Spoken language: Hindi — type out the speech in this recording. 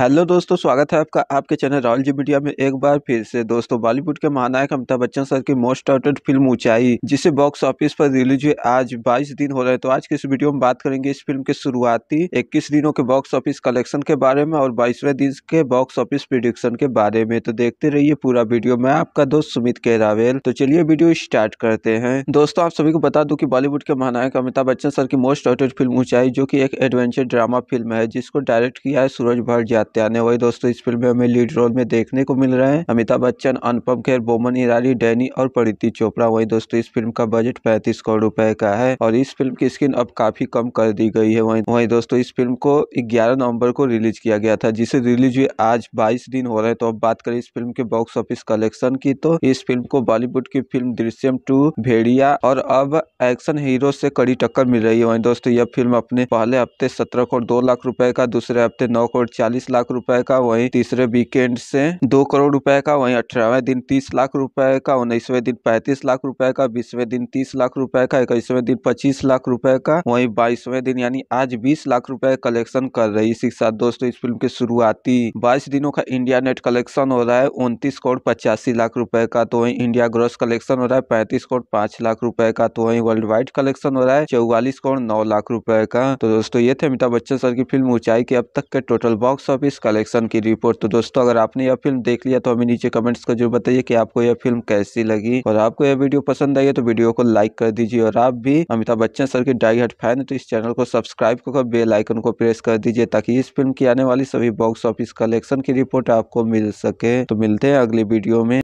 हेलो दोस्तों स्वागत है आपका आपके चैनल राहुल जी मीडिया में एक बार फिर से दोस्तों बॉलीवुड के महानायक अमिताभ बच्चन सर की मोस्ट ऑर्टेड फिल्म ऊंचाई जिसे बॉक्स ऑफिस पर रिलीज हुए आज 22 दिन हो रहे तो आज की इस वीडियो में बात करेंगे इस फिल्म के शुरुआती 21 दिनों के बॉक्स ऑफिस कलेक्शन के बारे में और बाईसवें दिन के बॉक्स ऑफिस प्रिडिक्शन के बारे में तो देखते रहिए पूरा वीडियो मैं आपका दोस्त सुमित केरावेल तो चलिए वीडियो स्टार्ट करते हैं दोस्तों आप सभी को बता दो की बॉलीवुड के महानायक अमिताभ बच्चन सर की मोस्ट ऑर्टेड फिल्म ऊंचाई जो की एक एडवेंचर ड्रामा फिल्म है जिसको डायरेक्ट किया है सूरज भर हत्याने वही दोस्तों इस फिल्म में हमें लीड रोल में देखने को मिल रहे हैं अमिताभ बच्चन अनुपम खेर बोमन ईरानी डैनी और प्रीति चोपड़ा वही दोस्तों इस फिल्म का बजट पैंतीस करोड़ रूपए का है और इस फिल्म की स्क्रीन अब काफी कम कर दी गई है वही वही दोस्तों इस फिल्म को ग्यारह नवम्बर को रिलीज किया गया था जिसे रिलीज हुए आज बाईस दिन हो रहे हैं तो अब बात करें इस फिल्म के बॉक्स ऑफिस कलेक्शन की तो इस फिल्म को बॉलीवुड की फिल्म दृश्यम टू भेड़िया और अब एक्शन हीरो से कड़ी टक्कर मिल रही है वही दोस्तों यह फिल्म अपने पहले हफ्ते सत्रह करोड़ दो लाख रुपए का दूसरे हफ्ते नौ करोड़ चालीस लाख लाख रुपए का वही तीसरे वीकेंड से दो करोड़ रुपए का वही अठारहवें दिन तीस लाख रुपए का उन्नीसवें दिन पैंतीस लाख रुपए का बीसवें दिन तीस लाख रुपए का इक्कीसवें दिन पच्चीस लाख रुपए का वही बाईसवें दिन यानी आज बीस लाख रुपए कलेक्शन कर रही इसके साथ दोस्तों इस फिल्म की शुरुआती बाईस दिनों का इंडिया नेट कलेक्शन हो रहा है उनतीस करोड़ पचासी लाख रुपए का तो वही इंडिया ग्रॉस कलेक्शन हो रहा है पैंतीस करोड़ पांच लाख रुपए का तो वही वर्ल्ड वाइड कलेक्शन हो रहा है चौवालीस करोड़ नौ लाख रुपए का तो दोस्तों ये थे अमिताभ बच्चन सर की फिल्म ऊंचाई के अब तक के टोटल बॉक्स ऑफ ऑफिस इस कलेक्शन की रिपोर्ट तो दोस्तों अगर आपने यह फिल्म देख लिया तो हमें नीचे कमेंट्स का जरूर बताइए कि आपको यह फिल्म कैसी लगी और आपको यह वीडियो पसंद आई है तो वीडियो को लाइक कर दीजिए और आप भी अमिताभ बच्चन सर के डाई हट फैन है तो इस चैनल को सब्सक्राइब कर बेल आइकन को प्रेस कर दीजिए ताकि इस फिल्म की आने वाली सभी बॉक्स ऑफिस कलेक्शन की रिपोर्ट आपको मिल सके तो मिलते हैं अगली वीडियो में